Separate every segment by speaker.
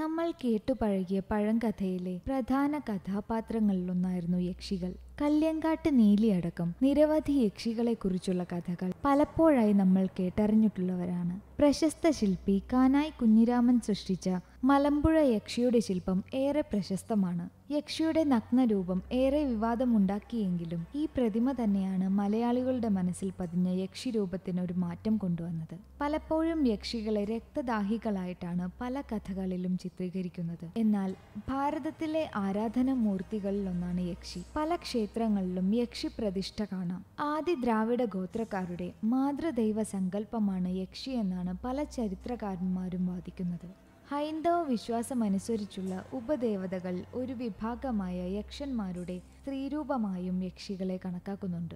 Speaker 1: നമ്മൾ കേട്ടുപഴകിയ പഴങ്കഥയിലെ പ്രധാന കഥാപാത്രങ്ങളിലൊന്നായിരുന്നു യക്ഷികൾ കല്യങ്കാട്ട് നീലിയടക്കം നിരവധി യക്ഷികളെക്കുറിച്ചുള്ള കഥകൾ പലപ്പോഴായി നമ്മൾ കേട്ടറിഞ്ഞിട്ടുള്ളവരാണ് പ്രശസ്ത ശില്പി കാനായി കുഞ്ഞിരാമൻ സൃഷ്ടിച്ച മലമ്പുഴ യക്ഷിയുടെ ശില്പം ഏറെ പ്രശസ്തമാണ് യക്ഷിയുടെ നഗ്നരൂപം ഏറെ വിവാദമുണ്ടാക്കിയെങ്കിലും ഈ പ്രതിമ തന്നെയാണ് മലയാളികളുടെ മനസ്സിൽ പതിഞ്ഞ യക്ഷി രൂപത്തിന് ഒരു മാറ്റം കൊണ്ടുവന്നത് പലപ്പോഴും യക്ഷികളെ രക്തദാഹികളായിട്ടാണ് പല കഥകളിലും ചിത്രീകരിക്കുന്നത് എന്നാൽ ഭാരതത്തിലെ ആരാധന ഒന്നാണ് യക്ഷി പല ക്ഷേത്രങ്ങളിലും യക്ഷി പ്രതിഷ്ഠ കാണാം ആദി ദ്രാവിഡ ഗോത്രക്കാരുടെ മാതൃദൈവ സങ്കല്പമാണ് യക്ഷി എന്നാണ് പല ചരിത്രകാരന്മാരും വാദിക്കുന്നത് ഹൈന്ദവ വിശ്വാസമനുസരിച്ചുള്ള ഉപദേവതകൾ ഒരു വിഭാഗമായ യക്ഷന്മാരുടെ സ്ത്രീരൂപമായും യക്ഷികളെ കണക്കാക്കുന്നുണ്ട്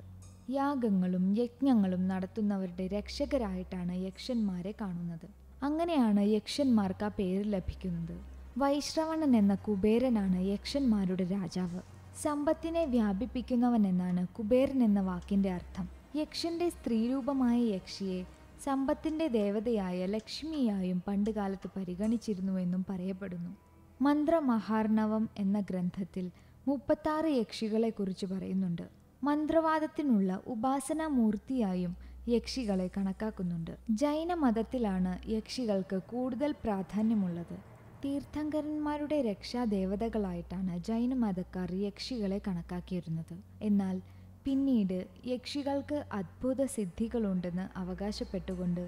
Speaker 1: യാഗങ്ങളും യജ്ഞങ്ങളും നടത്തുന്നവരുടെ രക്ഷകരായിട്ടാണ് യക്ഷന്മാരെ കാണുന്നത് അങ്ങനെയാണ് യക്ഷന്മാർക്ക് ആ പേര് ലഭിക്കുന്നത് വൈശ്രവണൻ എന്ന കുബേരനാണ് യക്ഷന്മാരുടെ രാജാവ് സമ്പത്തിനെ വ്യാപിപ്പിക്കുന്നവൻ എന്നാണ് കുബേരൻ എന്ന വാക്കിൻ്റെ അർത്ഥം യക്ഷന്റെ സ്ത്രീരൂപമായ യക്ഷിയെ സമ്പത്തിൻ്റെ ദേവതയായ ലക്ഷ്മിയായും പണ്ടുകാലത്ത് പരിഗണിച്ചിരുന്നുവെന്നും പറയപ്പെടുന്നു മന്ത്രമഹാർണവം എന്ന ഗ്രന്ഥത്തിൽ മുപ്പത്താറ് യക്ഷികളെക്കുറിച്ച് പറയുന്നുണ്ട് മന്ത്രവാദത്തിനുള്ള ഉപാസനാമൂർത്തിയായും യക്ഷികളെ കണക്കാക്കുന്നുണ്ട് ജൈന മതത്തിലാണ് യക്ഷികൾക്ക് കൂടുതൽ പ്രാധാന്യമുള്ളത് തീർത്ഥങ്കരന്മാരുടെ രക്ഷാദേവതകളായിട്ടാണ് ജൈന മതക്കാർ യക്ഷികളെ കണക്കാക്കിയിരുന്നത് എന്നാൽ പിന്നീട് യക്ഷികൾക്ക് അത്ഭുത സിദ്ധികളുണ്ടെന്ന് അവകാശപ്പെട്ടുകൊണ്ട്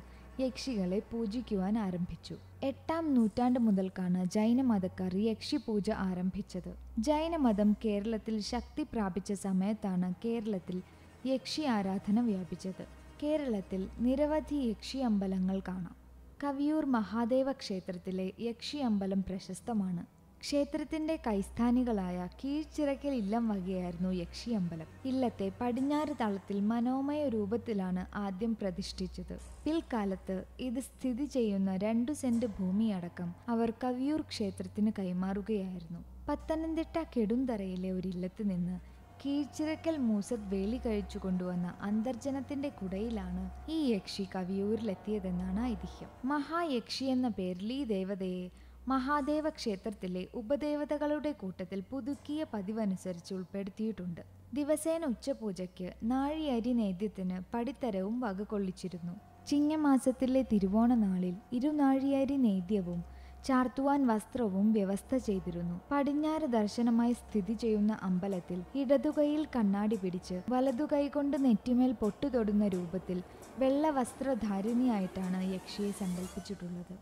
Speaker 1: യക്ഷികളെ പൂജിക്കുവാൻ ആരംഭിച്ചു എട്ടാം നൂറ്റാണ്ട് മുതൽക്കാണ് ജൈനമതക്കാർ യക്ഷി പൂജ ആരംഭിച്ചത് ജൈനമതം കേരളത്തിൽ ശക്തി പ്രാപിച്ച സമയത്താണ് കേരളത്തിൽ യക്ഷി ആരാധന വ്യാപിച്ചത് കേരളത്തിൽ നിരവധി യക്ഷി അമ്പലങ്ങൾ കാണാം കവിയൂർ മഹാദേവ ക്ഷേത്രത്തിലെ യക്ഷി അമ്പലം പ്രശസ്തമാണ് ക്ഷേത്രത്തിന്റെ കൈസ്ഥാനികളായ കീഴ്ച്ചിറക്കൽ ഇല്ലം വകയായിരുന്നു യക്ഷിയമ്പലം ഇല്ലത്തെ പടിഞ്ഞാറ് തളത്തിൽ മനോമയ രൂപത്തിലാണ് ആദ്യം പ്രതിഷ്ഠിച്ചത് പിൽക്കാലത്ത് ഇത് സ്ഥിതി ചെയ്യുന്ന രണ്ടു സെന്റ് ഭൂമിയടക്കം അവർ കവിയൂർ ക്ഷേത്രത്തിന് കൈമാറുകയായിരുന്നു പത്തനംതിട്ട കെടുന്തറയിലെ ഇല്ലത്ത് നിന്ന് കീഴ്ച്ചിറക്കൽ മൂസത് വേലി കഴിച്ചു കൊണ്ടുവന്ന അന്തർജനത്തിന്റെ കുടയിലാണ് ഈ യക്ഷി കവിയൂരിലെത്തിയതെന്നാണ് ഐതിഹ്യം മഹായക്ഷി എന്ന പേരിൽ ഈ ദേവതയെ മഹാദേവ ക്ഷേത്രത്തിലെ ഉപദേവതകളുടെ കൂട്ടത്തിൽ പുതുക്കിയ പതിവനുസരിച്ച് ഉൾപ്പെടുത്തിയിട്ടുണ്ട് ദിവസേന ഉച്ചപൂജയ്ക്ക് നാഴിയരി നേദ്യത്തിന് പടിത്തരവും കൊള്ളിച്ചിരുന്നു ചിങ്ങമാസത്തിലെ തിരുവോണ നാളിൽ ഇരുനാഴിയരി നേദ്യവും ചാർത്തുവാൻ വസ്ത്രവും വ്യവസ്ഥ ചെയ്തിരുന്നു പടിഞ്ഞാറ് ദർശനമായി സ്ഥിതി ചെയ്യുന്ന അമ്പലത്തിൽ ഇടതുകൈയിൽ കണ്ണാടി പിടിച്ച് വലതുകൈ കൊണ്ട് നെറ്റിമേൽ പൊട്ടുതൊടുന്ന രൂപത്തിൽ വെള്ള വസ്ത്രധാരിണിയായിട്ടാണ് യക്ഷിയെ സങ്കല്പിച്ചിട്ടുള്ളത്